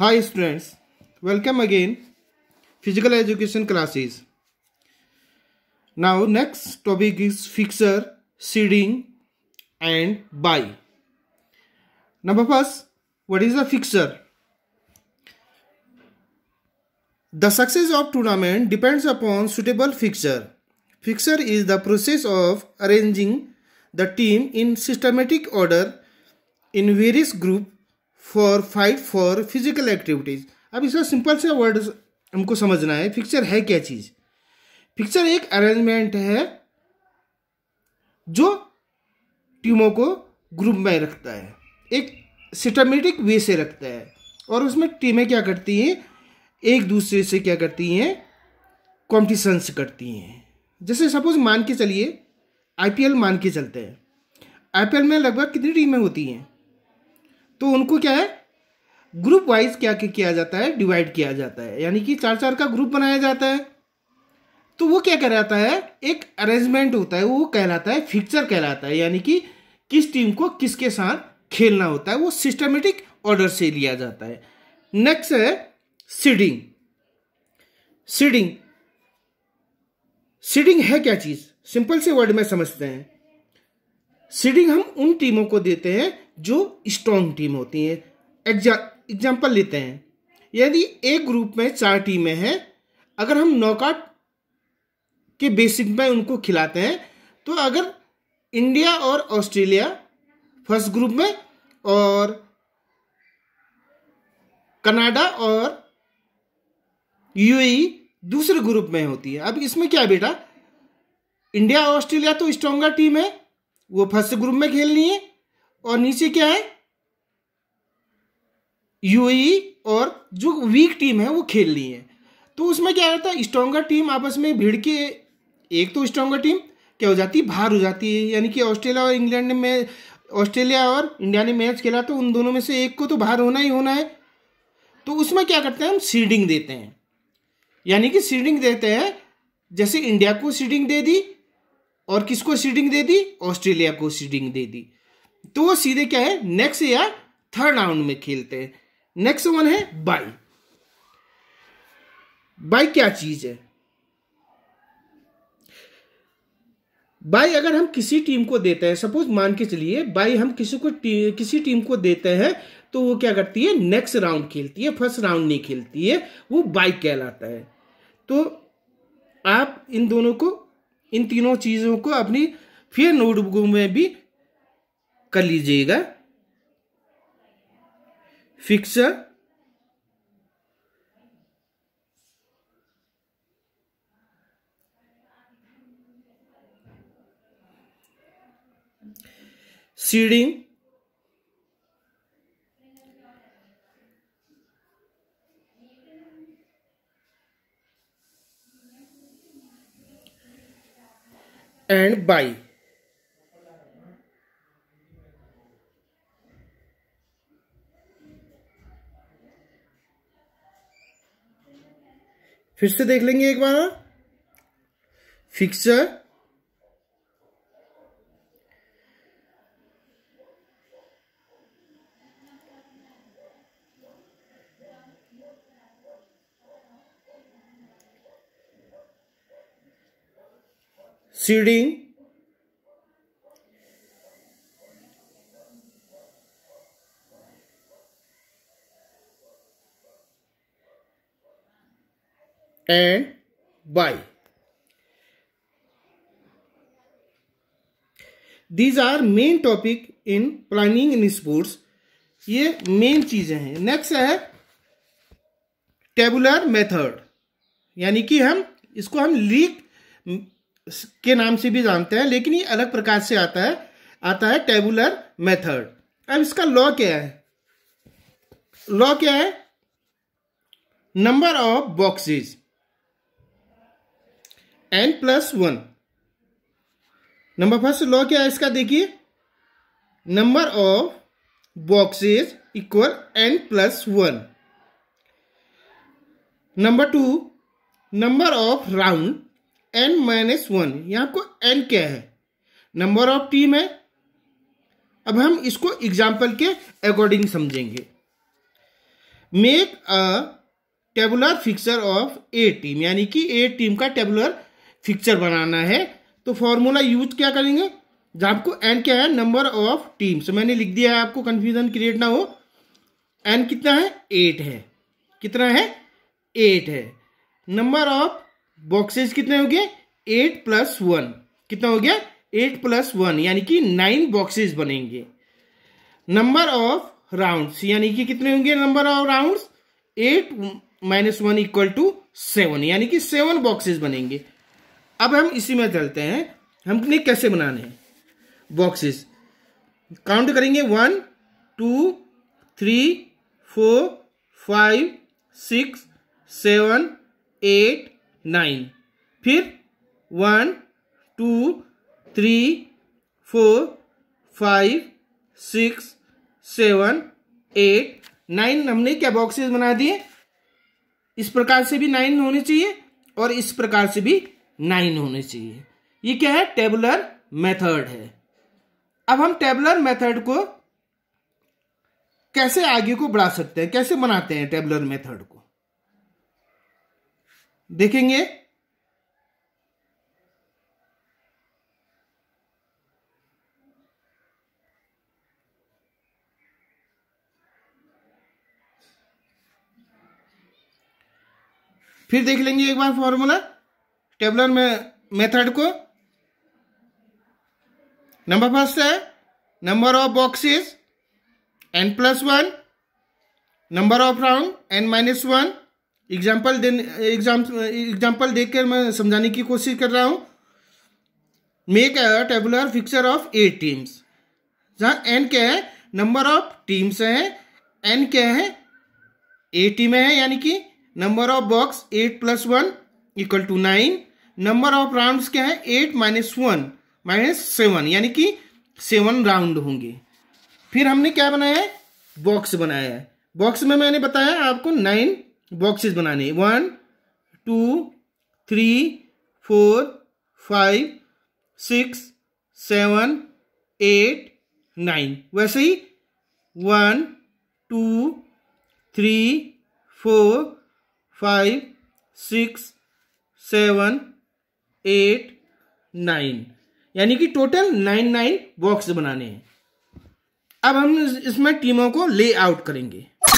Hi students, welcome again physical education classes. Now next topic is fixer, seeding and buy. Number first, what is a fixer? The success of tournament depends upon suitable fixer. Fixer is the process of arranging the team in systematic order in various groups for fight for physical activities अब इसका simple सा word हमको समझना है picture है क्या चीज picture एक अरेंजमेंट है जो टीमों को ग्रुप में रखता है एक सिस्टमेटिक वे से रखता है और उसमें टीमें क्या करती हैं एक दूसरे से क्या करती हैं कॉम्पिटिशन्स करती हैं जैसे सपोज मान के चलिए आईपीएल मान के चलते हैं आईपीएल में लगभग कितनी टीमें होती हैं तो उनको क्या है ग्रुप वाइज क्या किया जाता है डिवाइड किया जाता है यानी कि चार चार का ग्रुप बनाया जाता है तो वो क्या कहलाता है एक अरेंजमेंट होता है वो कहलाता है फिक्चर कहलाता है यानी कि किस टीम को किसके साथ खेलना होता है वो सिस्टमेटिक ऑर्डर से लिया जाता है नेक्स्ट है सीडिंग सीडिंग सीडिंग है क्या चीज सिंपल से वर्ड में समझते हैं सीडिंग हम उन टीमों को देते हैं जो स्ट्रॉन्ग टीम होती हैं एग्जा एग्जाम्पल लेते हैं यदि एक ग्रुप में चार टीमें हैं अगर हम नॉकआउट के बेसिक में उनको खिलाते हैं तो अगर इंडिया और ऑस्ट्रेलिया फर्स्ट ग्रुप में और कनाडा और यूएई e दूसरे ग्रुप में होती है अब इसमें क्या है बेटा इंडिया ऑस्ट्रेलिया तो स्ट्रॉन्गर टीम है वो फर्स्ट ग्रुप में खेल रही है और नीचे क्या है यूएई e और जो वीक टीम है वो खेल रही है तो उसमें क्या रहता है स्ट्रोंगर टीम आपस में भिड़ के एक तो स्ट्रोंगर टीम क्या हो जाती है बाहर हो जाती है यानी कि ऑस्ट्रेलिया और इंग्लैंड में ऑस्ट्रेलिया और इंडिया ने मैच खेला तो उन दोनों में से एक को तो बाहर होना ही होना है तो उसमें क्या करते हैं हम सीडिंग देते हैं यानी कि सीडिंग देते हैं जैसे इंडिया को सीडिंग दे दी और किसको सीडिंग दे दी ऑस्ट्रेलिया को सीडिंग दे दी तो वो सीधे क्या है नेक्स्ट या थर्ड राउंड में खेलते हैं नेक्स्ट वन है बाई बाई क्या चीज है बाई अगर हम किसी टीम को देते हैं सपोज मान के चलिए बाई हम किसी को टी, किसी टीम को देते हैं तो वो क्या करती है नेक्स्ट राउंड खेलती है फर्स्ट राउंड नहीं खेलती है वो बाई कहलाता है तो आप इन दोनों को इन तीनों चीज़ों को अपनी फिर नोटबुक में भी कर लीजिएगा फिक्स सीडिंग एंड बाई फिर से देख लेंगे एक बार फिक्सचर हाँ। Seeding and bye these are main topic in planning in sports ये मेन चीजें हैं नेक्स्ट है टेबुलर मेथड यानी कि हम इसको हम लीक के नाम से भी जानते हैं लेकिन ये अलग प्रकार से आता है आता है टेबुलर मेथड अब इसका लॉ क्या है लॉ क्या है number of boxes N plus one number first law क्या है इसका देखिए number of boxes equal N plus one number two number of round N minus one यहां आपको एन क्या है नंबर ऑफ टीम है अब हम इसको एग्जाम्पल के अकॉर्डिंग समझेंगे make a tabular fixture of a team यानी कि ए टीम का टेबुलर फिक्चर बनाना है तो फॉर्मूला यूज क्या करेंगे जहाँ आपको एन क्या है नंबर ऑफ टीम्स मैंने लिख दिया है आपको कंफ्यूजन क्रिएट ना हो एन कितना है एट है कितना है एट है नंबर ऑफ बॉक्सेस कितने हो गए एट प्लस वन कितना हो गया एट प्लस वन यानी कि नाइन बॉक्सेज बनेंगे नंबर ऑफ राउंड यानी कि कितने होंगे number of round eight minus one equal to seven यानी कि सेवन बॉक्सेज बनेंगे अब हम इसी में चलते हैं हमने कैसे बनाने हैं बॉक्सेस काउंट करेंगे one two three four five six seven eight nine फिर one two three four five six seven eight nine हमने क्या बॉक्सेस बना दिए इस प्रकार से भी नाइन होने चाहिए और इस प्रकार से भी नाइन होने चाहिए ये क्या है टेबुलर मेथड है अब हम टेबुलर मेथड को कैसे आगे को बढ़ा सकते हैं कैसे बनाते हैं टेबुलर मेथड को देखेंगे फिर देख लेंगे एक बार फॉर्मूला टेबलर में मेथड को नंबर फर्स्ट है number of boxes N plus one number of round N minus one example देने एग्जाम्पल देख कर मैं समझाने की कोशिश कर रहा हूँ make a tabular fixture of eight teams जहाँ एन क्या है नंबर ऑफ टीम्स हैं एन क्या है एट टीमें हैं यानी कि number of box eight plus one equal to nine number of round क्या है eight minus one minus seven यानी कि सेवन राउंड होंगे फिर हमने क्या बनाया है बॉक्स बनाया है बॉक्स में मैंने बताया आपको नाइन बॉक्सेस बनाने one two three four five six seven eight nine वैसे ही one two three four five six seven eight nine यानी कि टोटल नाइन नाइन बॉक्स बनाने हैं अब हम इसमें टीमों को ले आउट करेंगे